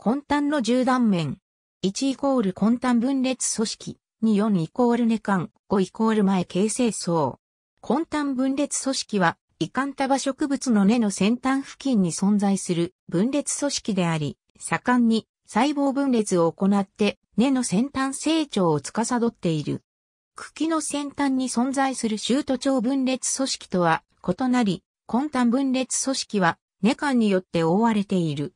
混沌の1段断面。1イコール混沌分裂組織。2、4イコールネ幹、5イコール前形成層。混沌分裂組織は、異タバ植物の根の先端付近に存在する分裂組織であり、盛んに細胞分裂を行って根の先端成長を司っている。茎の先端に存在するシュート超分裂組織とは異なり、混沌分裂組織は根幹によって覆われている。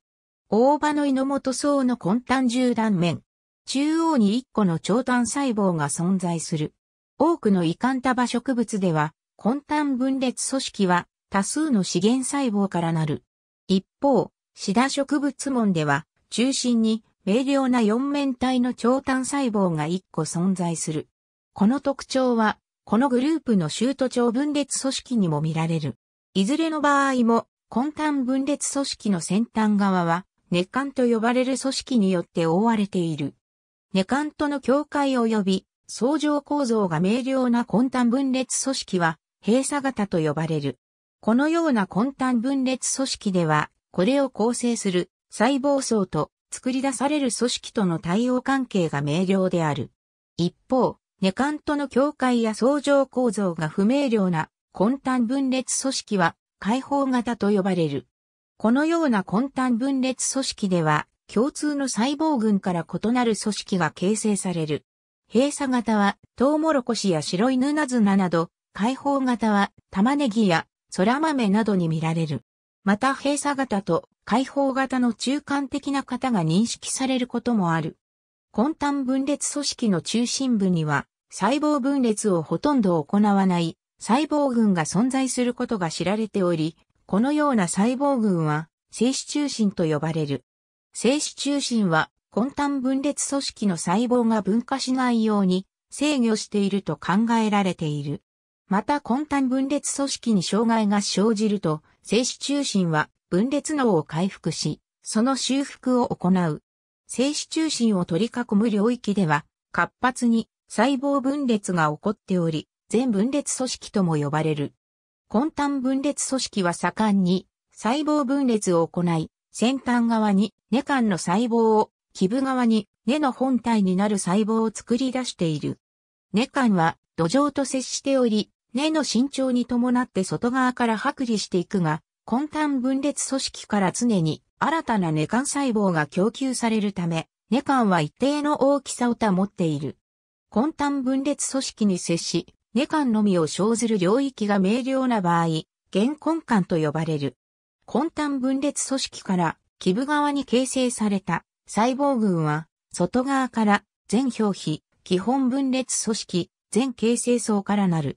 大葉の猪本層の根端縦断面。中央に1個の長短細胞が存在する。多くの異管束植物では、根端分裂組織は多数の資源細胞からなる。一方、シダ植物門では、中心に明瞭な四面体の長短細胞が1個存在する。この特徴は、このグループのシュート長分裂組織にも見られる。いずれの場合も、根端分裂組織の先端側は、ネカンと呼ばれる組織によって覆われている。ネカントの境界及び相乗構造が明瞭な混沌分裂組織は閉鎖型と呼ばれる。このような混沌分裂組織では、これを構成する細胞層と作り出される組織との対応関係が明瞭である。一方、ネカントの境界や相乗構造が不明瞭な混沌分裂組織は解放型と呼ばれる。このような混沌分裂組織では、共通の細胞群から異なる組織が形成される。閉鎖型は、トウモロコシや白いヌナズナなど、開放型は、玉ねぎや、そら豆などに見られる。また閉鎖型と開放型の中間的な型が認識されることもある。混沌分裂組織の中心部には、細胞分裂をほとんど行わない細胞群が存在することが知られており、このような細胞群は、精子中心と呼ばれる。精子中心は、根端分裂組織の細胞が分化しないように制御していると考えられている。また根端分裂組織に障害が生じると、精子中心は分裂脳を回復し、その修復を行う。精子中心を取り囲む領域では、活発に細胞分裂が起こっており、全分裂組織とも呼ばれる。根端分裂組織は盛んに細胞分裂を行い、先端側に根幹の細胞を、基部側に根の本体になる細胞を作り出している。根幹は土壌と接しており、根の伸長に伴って外側から剥離していくが、根端分裂組織から常に新たな根幹細胞が供給されるため、根幹は一定の大きさを保っている。根端分裂組織に接し、根幹のみを生ずる領域が明瞭な場合、原根幹と呼ばれる。根端分裂組織から基部側に形成された細胞群は、外側から全表皮、基本分裂組織、全形成層からなる。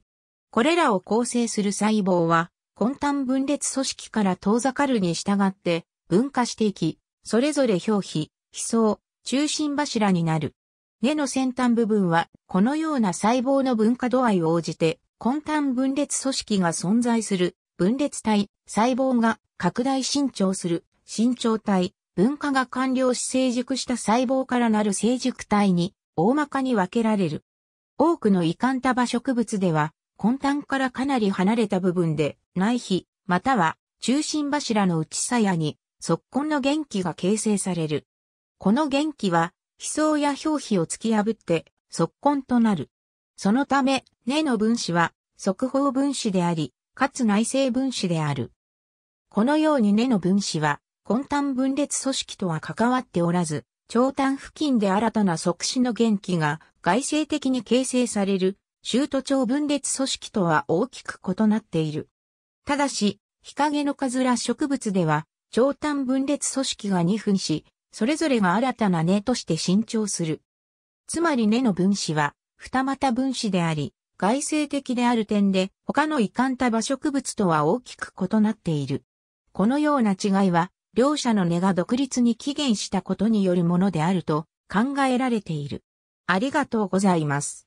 これらを構成する細胞は、根端分裂組織から遠ざかるに従って分化していき、それぞれ表皮、皮層、中心柱になる。根の先端部分は、このような細胞の分化度合いを応じて、根端分裂組織が存在する、分裂体、細胞が拡大伸長する、伸長体、分化が完了し成熟した細胞からなる成熟体に、大まかに分けられる。多くの遺憾束植物では、根端からかなり離れた部分で、内皮、または中心柱の内鞘に、側根の元気が形成される。この元気は、飛層や表皮を突き破って、側根となる。そのため、根の分子は、側方分子であり、かつ内性分子である。このように根の分子は、根端分裂組織とは関わっておらず、長端付近で新たな即死の元気が外性的に形成される、周都長分裂組織とは大きく異なっている。ただし、日陰のカズラ植物では、長端分裂組織が2分し、それぞれが新たな根として伸長する。つまり根の分子は、二股分子であり、外生的である点で、他の遺憾多場植物とは大きく異なっている。このような違いは、両者の根が独立に起源したことによるものであると考えられている。ありがとうございます。